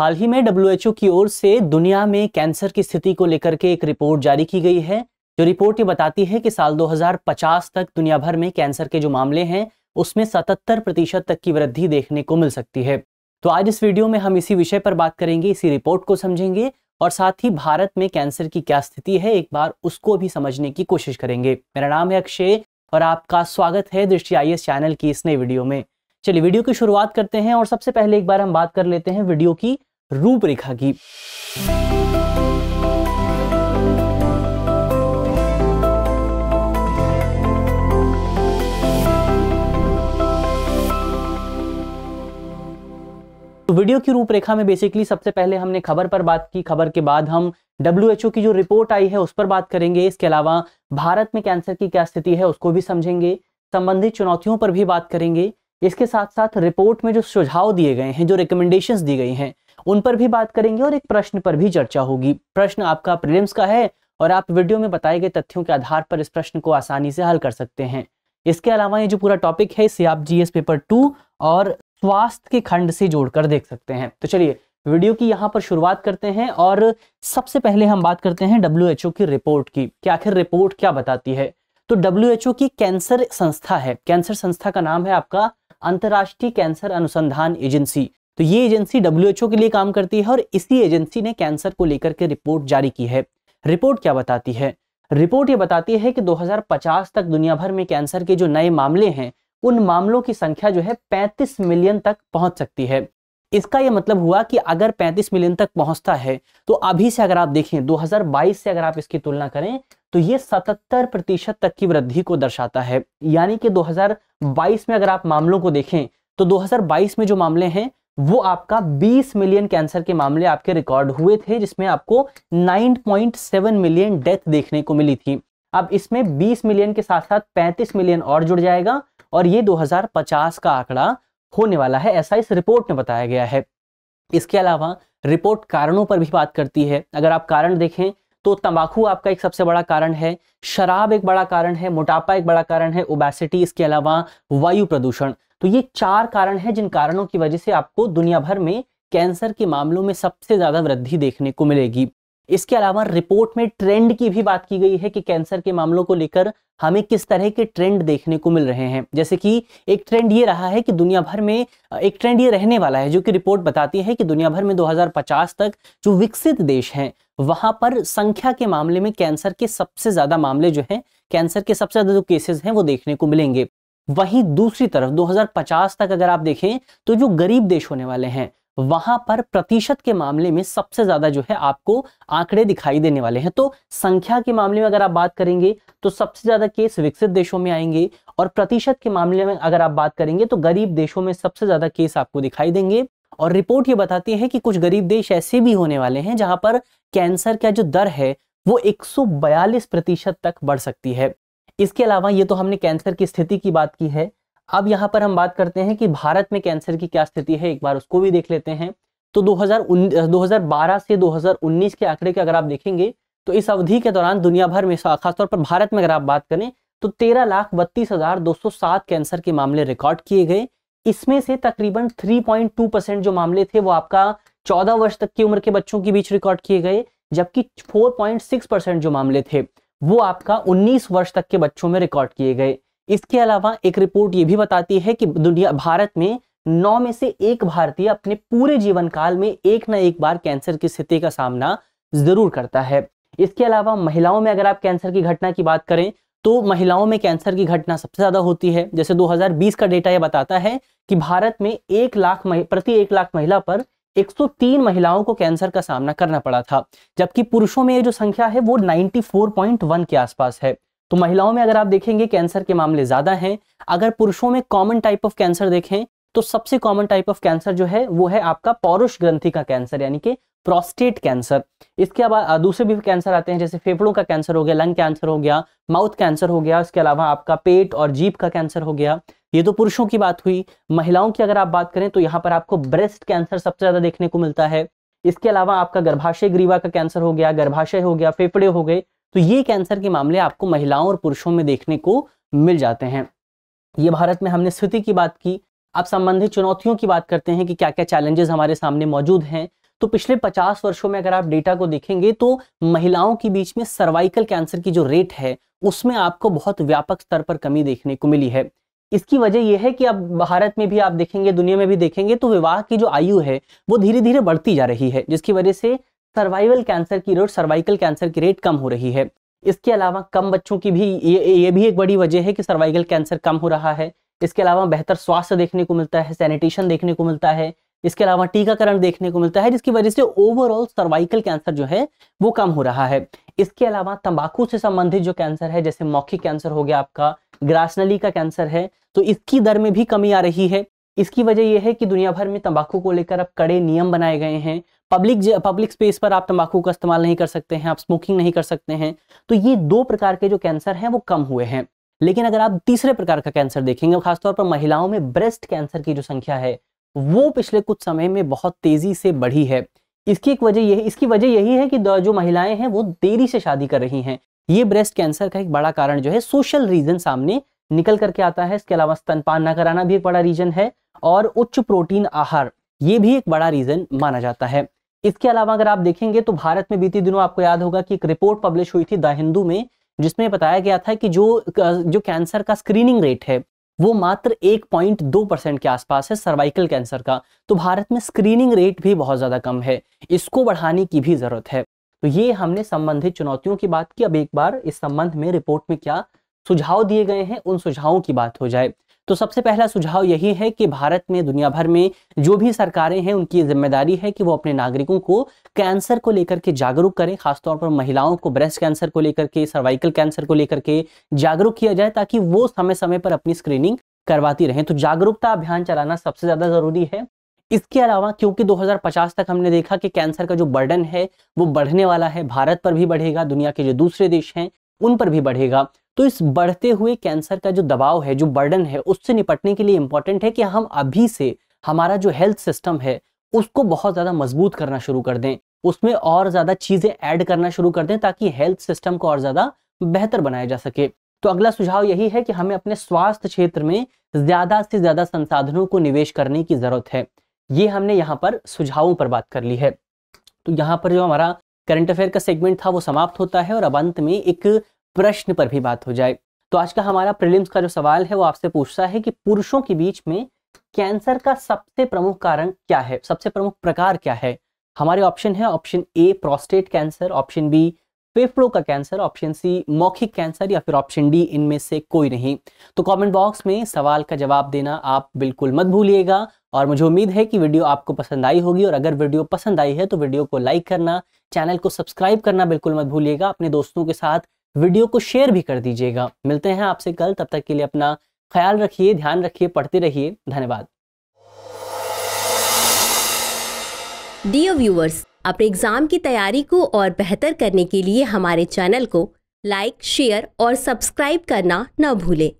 हाल ही में डब्ल्यू की ओर से दुनिया में कैंसर की स्थिति को लेकर के एक रिपोर्ट जारी की गई है जो रिपोर्ट ये बताती है कि साल 2050 तक दुनिया भर में कैंसर के जो मामले हैं उसमें 77 प्रतिशत तक की वृद्धि देखने को मिल सकती है तो आज इस वीडियो में हम इसी विषय पर बात करेंगे इसी रिपोर्ट को समझेंगे और साथ ही भारत में कैंसर की क्या स्थिति है एक बार उसको भी समझने की कोशिश करेंगे मेरा नाम है अक्षय और आपका स्वागत है दृष्टि आई चैनल की इस नई वीडियो में चलिए वीडियो की शुरुआत करते हैं और सबसे पहले एक बार हम बात कर लेते हैं वीडियो की रूपरेखा की तो वीडियो की रूपरेखा में बेसिकली सबसे पहले हमने खबर पर बात की खबर के बाद हम डब्ल्यू की जो रिपोर्ट आई है उस पर बात करेंगे इसके अलावा भारत में कैंसर की क्या स्थिति है उसको भी समझेंगे संबंधित चुनौतियों पर भी बात करेंगे इसके साथ साथ रिपोर्ट में जो सुझाव दिए गए हैं जो रिकमेंडेशंस दी गई हैं उन पर भी बात करेंगे और एक प्रश्न पर भी चर्चा होगी प्रश्न आपका प्रेम्स का है और आप वीडियो में बताए गए तथ्यों के आधार पर इस प्रश्न को आसानी से हल कर सकते हैं इसके अलावा ये जो पूरा टॉपिक है इसे आप जीएस पेपर टू और स्वास्थ्य के खंड से जोड़कर देख सकते हैं तो चलिए वीडियो की यहाँ पर शुरुआत करते हैं और सबसे पहले हम बात करते हैं डब्ल्यू की रिपोर्ट की कि आखिर रिपोर्ट क्या बताती है तो डब्ल्यू की कैंसर संस्था है कैंसर संस्था का नाम है आपका अंतर्राष्ट्रीय कैंसर अनुसंधान एजेंसी तो ये एजेंसी डब्ल्यू के लिए काम करती है और इसी एजेंसी ने कैंसर को लेकर के रिपोर्ट जारी की है रिपोर्ट क्या बताती है रिपोर्ट ये बताती है कि 2050 तक दुनिया भर में कैंसर के जो नए मामले हैं उन मामलों की संख्या जो है 35 मिलियन तक पहुंच सकती है इसका यह मतलब हुआ कि अगर 35 मिलियन तक पहुंचता है तो अभी से अगर आप देखें 2022 से अगर आप इसकी तुलना करें तो ये 77 प्रतिशत तक की वृद्धि को दर्शाता है यानी कि 2022 में अगर आप मामलों को देखें तो 2022 में जो मामले हैं वो आपका 20 मिलियन कैंसर के मामले आपके रिकॉर्ड हुए थे जिसमें आपको 9.7 मिलियन डेथ देखने को मिली थी अब इसमें 20 मिलियन के साथ साथ 35 मिलियन और जुड़ जाएगा और ये 2050 का आंकड़ा होने वाला है ऐसा इस रिपोर्ट में बताया गया है इसके अलावा रिपोर्ट कारणों पर भी बात करती है अगर आप कारण देखें तो तंबाकू आपका एक सबसे बड़ा कारण है शराब एक बड़ा कारण है मोटापा एक बड़ा कारण है ओबेसिटी इसके अलावा वायु प्रदूषण तो ये चार कारण है जिन कारणों की वजह से आपको दुनिया भर में कैंसर के मामलों में सबसे ज्यादा वृद्धि देखने को मिलेगी इसके अलावा रिपोर्ट में ट्रेंड की भी बात की गई है कि कैंसर के मामलों को लेकर हमें किस तरह के ट्रेंड देखने को मिल रहे हैं जैसे कि एक ट्रेंड ये रहा है कि दुनिया भर में एक ट्रेंड ये रहने वाला है जो कि रिपोर्ट बताती है कि दुनिया भर में 2050 तक जो विकसित देश हैं वहां पर संख्या के मामले में कैंसर के सबसे ज्यादा मामले जो हैं कैंसर के सबसे ज्यादा जो केसेज हैं वो देखने को मिलेंगे वहीं दूसरी तरफ 2050 तक अगर आप देखें तो जो गरीब देश होने वाले हैं वहां पर प्रतिशत के मामले में सबसे ज्यादा जो है आपको आंकड़े दिखाई देने वाले हैं तो संख्या के मामले में अगर आप बात करेंगे तो सबसे ज्यादा केस विकसित देशों में आएंगे और प्रतिशत के मामले में अगर आप बात करेंगे तो गरीब देशों में सबसे ज्यादा केस आपको दिखाई देंगे और रिपोर्ट ये बताती है कि कुछ गरीब देश ऐसे भी होने वाले हैं जहां पर कैंसर का जो दर है वो एक प्रतिशत तक बढ़ सकती है इसके अलावा ये तो हमने कैंसर की स्थिति की बात की है अब यहाँ पर हम बात करते हैं कि भारत में कैंसर की क्या स्थिति है एक बार उसको भी देख लेते हैं तो 2012 से 2019 के आंकड़े के अगर आप देखेंगे तो इस अवधि के दौरान दुनिया भर में खासतौर पर भारत में अगर आप बात करें तो तेरह लाख बत्तीस हजार दो सौ सात कैंसर के मामले रिकॉर्ड किए गए इसमें से तकरीबन 3.2 परसेंट जो मामले थे वो आपका 14 वर्ष तक की उम्र के बच्चों के बीच रिकॉर्ड किए गए जबकि फोर परसेंट जो मामले थे वो आपका उन्नीस वर्ष तक के बच्चों में रिकॉर्ड किए गए इसके अलावा एक रिपोर्ट ये भी बताती है कि दुनिया भारत में नौ में से एक भारतीय अपने पूरे जीवन काल में एक ना एक बार कैंसर की स्थिति का सामना जरूर करता है इसके अलावा महिलाओं में अगर आप कैंसर की घटना की बात करें तो महिलाओं में कैंसर की घटना सबसे ज्यादा होती है जैसे 2020 का डेटा यह बताता है कि भारत में एक लाख प्रति एक लाख महिला पर 103 महिलाओं को कैंसर का सामना करना पड़ा था जबकि पुरुषों में ये जो संख्या है वो 94.1 के आसपास है तो महिलाओं में अगर आप देखेंगे कैंसर के मामले ज़्यादा हैं अगर पुरुषों में कॉमन टाइप ऑफ कैंसर देखें तो सबसे कॉमन टाइप ऑफ कैंसर जो है वो है आपका पौरुष ग्रंथि का कैंसर यानी कि प्रोस्टेट कैंसर इसके अलावा दूसरे भी कैंसर आते हैं जैसे फेफड़ों का कैंसर हो गया लंग कैंसर हो गया माउथ कैंसर हो गया इसके अलावा आपका पेट और जीप का कैंसर हो गया ये तो पुरुषों की बात हुई महिलाओं की अगर आप बात करें तो यहाँ पर आपको ब्रेस्ट कैंसर सबसे ज्यादा देखने को मिलता है इसके अलावा आपका गर्भाशय ग्रीवा का कैंसर हो गया गर्भाशय हो गया फेफड़े हो गए तो ये कैंसर के मामले आपको महिलाओं और पुरुषों में देखने को मिल जाते हैं ये भारत में हमने स्थिति की बात की आप संबंधित चुनौतियों की बात करते हैं कि क्या क्या चैलेंजेस हमारे सामने मौजूद हैं तो पिछले 50 वर्षों में अगर आप डेटा को देखेंगे तो महिलाओं के बीच में सर्वाइकल कैंसर की जो रेट है उसमें आपको बहुत व्यापक स्तर पर कमी देखने को मिली है इसकी वजह यह है कि अब भारत में भी आप देखेंगे दुनिया में भी देखेंगे तो विवाह की जो आयु है वो धीरे धीरे बढ़ती जा रही है जिसकी वजह से सर्वाइवल कैंसर की रेट सर्वाइकल कैंसर की रेट कम हो रही है इसके अलावा कम बच्चों की भी ये ये भी एक बड़ी वजह है कि सर्वाइकल कैंसर कम हो रहा है इसके अलावा बेहतर स्वास्थ्य देखने को मिलता है सैनिटेशन देखने को मिलता है इसके अलावा टीकाकरण देखने को मिलता है जिसकी वजह से ओवरऑल सर्वाइकल कैंसर जो है वो कम हो रहा है इसके अलावा तंबाकू से संबंधित जो कैंसर है जैसे मौखिक कैंसर हो गया आपका ग्रासनली का कैंसर है तो इसकी दर में भी कमी आ रही है इसकी वजह यह है कि दुनिया भर में तंबाकू को लेकर अब कड़े नियम बनाए गए हैं पब्लिक पब्लिक स्पेस पर आप तंबाकू का इस्तेमाल नहीं कर सकते हैं आप स्मोकिंग नहीं कर सकते हैं तो ये दो प्रकार के जो कैंसर हैं वो कम हुए हैं लेकिन अगर आप तीसरे प्रकार का कैंसर देखेंगे खासतौर पर महिलाओं में ब्रेस्ट कैंसर की जो संख्या है वो पिछले कुछ समय में बहुत तेजी से बढ़ी है इसकी एक वजह यही इसकी वजह यही है कि जो महिलाएं हैं वो देरी से शादी कर रही हैं ये ब्रेस्ट कैंसर का एक बड़ा कारण जो है सोशल रीजन सामने निकल करके आता है इसके अलावा स्तनपान न कराना भी एक बड़ा रीजन है और उच्च प्रोटीन आहार ये भी एक बड़ा रीजन माना जाता है इसके अलावा अगर आप देखेंगे तो भारत में बीते दिनों आपको याद होगा कि एक रिपोर्ट पब्लिश हुई थी द हिंदू में जिसमें बताया गया था कि जो जो कैंसर का स्क्रीनिंग रेट है वो मात्र एक पॉइंट दो परसेंट के आसपास है सर्वाइकल कैंसर का तो भारत में स्क्रीनिंग रेट भी बहुत ज़्यादा कम है इसको बढ़ाने की भी ज़रूरत है तो ये हमने संबंधित चुनौतियों की बात की अब एक बार इस संबंध में रिपोर्ट में क्या सुझाव दिए गए हैं उन सुझावों की बात हो जाए तो सबसे पहला सुझाव यही है कि भारत में दुनिया भर में जो भी सरकारें हैं उनकी जिम्मेदारी है कि वो अपने नागरिकों को कैंसर को लेकर के जागरूक करें खासतौर पर महिलाओं को ब्रेस्ट कैंसर को लेकर के सर्वाइकल कैंसर को लेकर के जागरूक किया जाए ताकि वो समय समय पर अपनी स्क्रीनिंग करवाती रहें तो जागरूकता अभियान चलाना सबसे ज़्यादा ज़रूरी है इसके अलावा क्योंकि 2050 तक हमने देखा कि कैंसर का जो बर्डन है वो बढ़ने वाला है भारत पर भी बढ़ेगा दुनिया के जो दूसरे देश हैं उन पर भी बढ़ेगा तो इस बढ़ते हुए कैंसर का जो दबाव है जो बर्डन है उससे निपटने के लिए इंपॉर्टेंट है कि हम अभी से हमारा जो हेल्थ सिस्टम है उसको बहुत ज़्यादा मजबूत करना शुरू कर दें उसमें और ज़्यादा चीज़ें ऐड करना शुरू कर दें ताकि हेल्थ सिस्टम को और ज़्यादा बेहतर बनाया जा सके तो अगला सुझाव यही है कि हमें अपने स्वास्थ्य क्षेत्र में ज़्यादा से ज़्यादा संसाधनों को निवेश करने की ज़रूरत है ये हमने यहाँ पर सुझावों पर बात कर ली है तो यहाँ पर जो हमारा करंट अफेयर का सेगमेंट था वो समाप्त होता है और अब अंत में एक प्रश्न पर भी बात हो जाए तो आज का हमारा प्रिलिम्स का जो सवाल है वो आपसे पूछता है कि पुरुषों के बीच में कैंसर का सबसे प्रमुख कारण क्या है सबसे प्रमुख प्रकार क्या है हमारे ऑप्शन है option A prostate cancer option B फेफड़ों का कैंसर ऑप्शन सी मौखिक कैंसर या फिर ऑप्शन डी इनमें से कोई नहीं तो कमेंट बॉक्स में सवाल का जवाब देना आप बिल्कुल मत भूलिएगा और मुझे उम्मीद है कि वीडियो आपको पसंद आई होगी और अगर वीडियो पसंद आई है तो वीडियो को लाइक करना चैनल को सब्सक्राइब करना बिल्कुल मत भूलिएगा अपने दोस्तों के साथ वीडियो को शेयर भी कर दीजिएगा मिलते हैं आपसे कल तब तक के लिए अपना ख्याल रखिए ध्यान रखिए पढ़ते रहिए धन्यवाद डियर व्यूअर्स अपने एग्जाम की तैयारी को और बेहतर करने के लिए हमारे चैनल को लाइक शेयर और सब्सक्राइब करना न भूलें